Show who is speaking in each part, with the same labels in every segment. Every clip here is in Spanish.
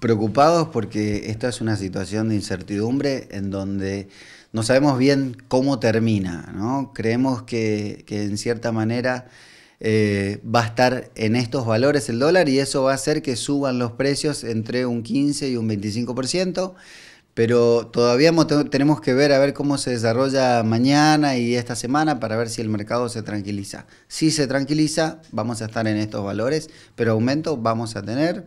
Speaker 1: preocupados porque esta es una situación de incertidumbre en donde no sabemos bien cómo termina, ¿no? Creemos que, en cierta manera eh, va a estar en estos valores el dólar y eso va a hacer que suban los precios entre un 15 y un 25%, pero todavía tenemos que ver a ver cómo se desarrolla mañana y esta semana para ver si el mercado se tranquiliza. Si se tranquiliza, vamos a estar en estos valores, pero aumento vamos a tener.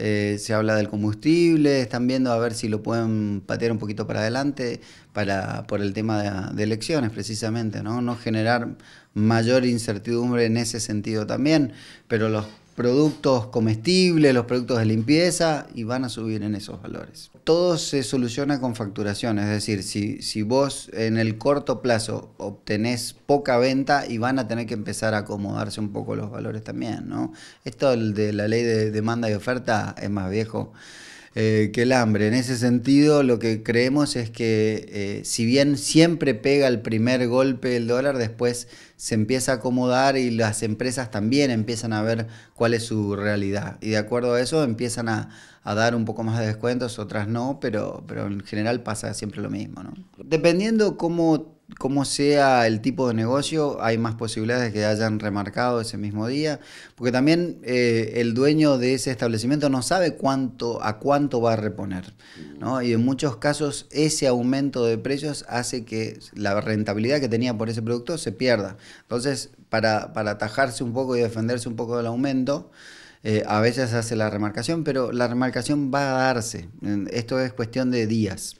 Speaker 1: Eh, se habla del combustible, están viendo a ver si lo pueden patear un poquito para adelante para, por el tema de, de elecciones precisamente, ¿no? no generar mayor incertidumbre en ese sentido también, pero los productos comestibles, los productos de limpieza y van a subir en esos valores. Todo se soluciona con facturación, es decir, si, si vos en el corto plazo obtenés poca venta y van a tener que empezar a acomodarse un poco los valores también, ¿no? Esto de la ley de demanda y oferta es más viejo. Eh, que el hambre. En ese sentido, lo que creemos es que eh, si bien siempre pega el primer golpe del dólar, después se empieza a acomodar y las empresas también empiezan a ver cuál es su realidad. Y de acuerdo a eso empiezan a, dar un poco más de descuentos, otras no, pero, pero en general pasa siempre lo mismo. ¿no? Dependiendo cómo como sea el tipo de negocio, hay más posibilidades de que hayan remarcado ese mismo día, porque también eh, el dueño de ese establecimiento no sabe cuánto a cuánto va a reponer, ¿no? Y en muchos casos ese aumento de precios hace que la rentabilidad que tenía por ese producto se pierda. Entonces, para, atajarse un poco y defenderse un poco del aumento, eh, a veces hace la remarcación, pero la remarcación va a darse. Esto es cuestión de días.